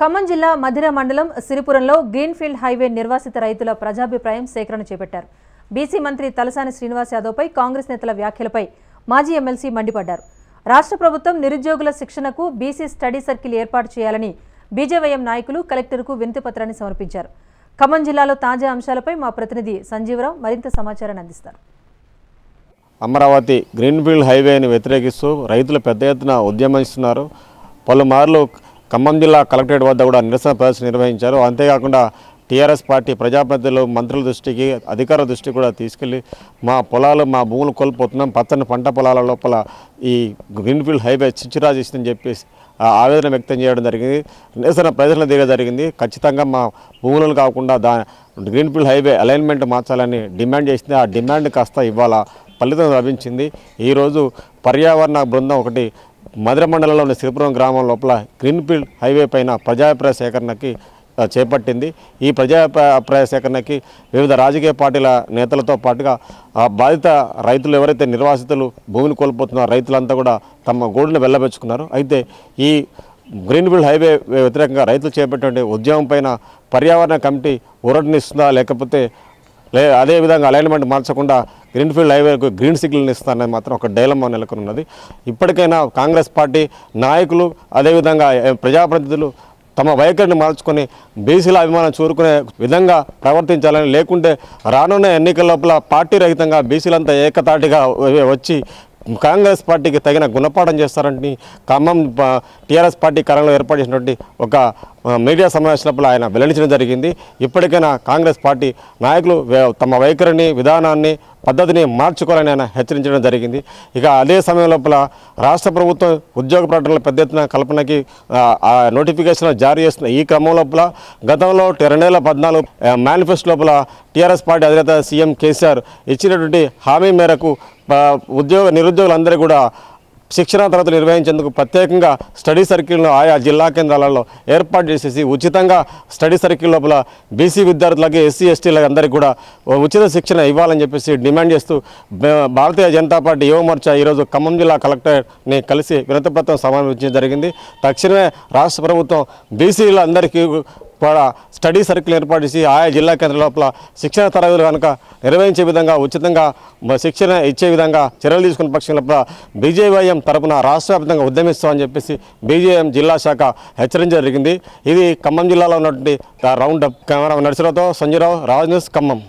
ఖమ్మం జిల్లా మధిర మండలం సిరిపురంలో greenfield highway నిర్వాసిత రైతుల ప్రజాభిప్రాయం సేకరణ చేపట్టారు బీసీ మంత్రి తలసాని శ్రీనివాస్ యాదవ్పై కాంగ్రెస్ నేతల వ్యాఖ్యలపై మాజీ ఎమ్మెల్సీ మండిపడ్డారు రాష్ట్ర ప్రభుత్వం నిరుద్యోగుల శిక్షణకు బీసీ స్టడీ సర్కిల్ ఏర్పాటు చేయాలని బీజేవైఎం నాయకులు కలెక్టర్కు వినతిపత్రాన్ని సమర్పించారు ఖమ్మం జిల్లాలో తాజా అంశాలపై మా ప్రతినిధి సంజీవరావు మరింత సమాచారాన్ని అందిస్తారు అమరావతి గ్రీన్ఫీల్డ్ హైవేని వ్యతిరేకిస్తూ రైతులు పెద్ద ఎత్తున ఉద్యమిస్తున్నారు పలుమార్లు ఖమ్మం జిల్లా కలెక్టరేట్ వద్ద కూడా నిరసన ప్రదర్శన నిర్వహించారు అంతేకాకుండా టీఆర్ఎస్ పార్టీ ప్రజాప్రతినిధులు మంత్రుల దృష్టికి అధికార దృష్టికి కూడా తీసుకెళ్లి మా పొలాలు మా భూములు కోల్పోతున్నాం పచ్చని పంట పొలాల లోపల ఈ గ్రీన్ఫీల్డ్ హైవే చిచ్చిరాజు ఇస్తుందని చెప్పేసి ఆవేదన వ్యక్తం చేయడం జరిగింది నిరసన ప్రదర్శన దిగ జరిగింది ఖచ్చితంగా మా భూములను కాకుండా దా గ్రీన్ఫీల్డ్ హైవే అలైన్మెంట్ మార్చాలని డిమాండ్ చేసింది ఆ డిమాండ్ కాస్త ఇవాళ ఫలితం లభించింది ఈరోజు పర్యావరణ బృందం ఒకటి మధుర మండలంలోని శ్రీపురం గ్రామం లోపల గ్రీన్ఫీల్డ్ హైవే పైన ప్రజాభిప్రాయ సేకరణకి చేపట్టింది ఈ ప్రజాభిప్రాయ సేకరణకి వివిధ రాజకీయ పార్టీల నేతలతో పాటుగా బాధిత రైతులు ఎవరైతే నిర్వాసితులు భూమిని కోల్పోతున్నారో రైతులంతా కూడా తమ గోడును వెళ్ళబెచ్చుకున్నారు అయితే ఈ గ్రీన్ఫీల్డ్ హైవే వ్యతిరేకంగా రైతులు చేపట్టే ఉద్యమం పైన పర్యావరణ కమిటీ ఊరటనిస్తుందా లేకపోతే లే అదేవిధంగా అలైన్మెంట్ మార్చకుండా గ్రీన్ఫీల్డ్ హైవేకు గ్రీన్ సిగ్నల్ ఇస్తారనేది మాత్రం ఒక డైలమా నెలకొన్నది ఇప్పటికైనా కాంగ్రెస్ పార్టీ నాయకులు అదేవిధంగా ప్రజాప్రతినిధులు తమ వైఖరిని మార్చుకొని బీసీల అభిమానం చూరుకునే విధంగా ప్రవర్తించాలని లేకుంటే రానున్న ఎన్నికల లోపల పార్టీ రహితంగా బీసీలంతా ఏకతాటిగా వచ్చి కాంగ్రెస్ పార్టీకి తగిన గుణపాఠం చేస్తారని ఖమ్మం టీఆర్ఎస్ పార్టీ కాలంలో ఏర్పాటు చేసినటువంటి ఒక మీడియా సమావేశంలో ఆయన వెల్లడించడం జరిగింది ఇప్పటికైనా కాంగ్రెస్ పార్టీ నాయకులు తమ వైఖరిని విధానాన్ని పద్ధతిని మార్చుకోవాలని ఆయన హెచ్చరించడం జరిగింది ఇక అదే సమయం లోపల రాష్ట్ర ప్రభుత్వం ఉద్యోగ ప్రకటనలు పెద్ద ఎత్తున కల్పనకి నోటిఫికేషన్ జారీ చేస్తున్న ఈ క్రమం లోపల గతంలో రెండు వేల పద్నాలుగు మేనిఫెస్టో లోపల టీఆర్ఎస్ పార్టీ అధినేత సీఎం కేసీఆర్ ఇచ్చినటువంటి హామీ మేరకు ఉద్యోగ నిరుద్యోగులందరూ కూడా శిక్షణ తరగతులు నిర్వహించేందుకు ప్రత్యేకంగా స్టడీ సర్కిల్ను ఆయా జిల్లా కేంద్రాలలో ఏర్పాటు చేసేసి ఉచితంగా స్టడీ సర్కిల్ లోపల బీసీ విద్యార్థులకి ఎస్సీ ఎస్టీలకి అందరికీ కూడా ఉచిత శిక్షణ ఇవ్వాలని చెప్పేసి డిమాండ్ చేస్తూ భారతీయ జనతా పార్టీ యువమోర్చా ఈరోజు ఖమ్మం జిల్లా కలెక్టర్ని కలిసి వినతిపత్రం సమావేశించడం జరిగింది తక్షణమే రాష్ట్ర ప్రభుత్వం బీసీలందరికీ స్టడీ సర్కిల్ ఏర్పాటు చేసి ఆయా జిల్లా కేంద్ర లోపల శిక్షణ తరగతులు కనుక నిర్వహించే విధంగా ఉచితంగా శిక్షణ ఇచ్చే విధంగా చర్యలు తీసుకున్న పక్షం లోపల బీజేవైఎం తరపున రాష్ట్ర వ్యాప్తంగా ఉద్యమిస్తామని చెప్పేసి బీజేఎం జిల్లా శాఖ హెచ్చరించడం జరిగింది ఇది ఖమ్మం జిల్లాలో ఉన్నటువంటి రౌండ్ అప్ కెమెరా నర్సరావుతో సంజయరావు రాజ్ న్యూస్ ఖమ్మం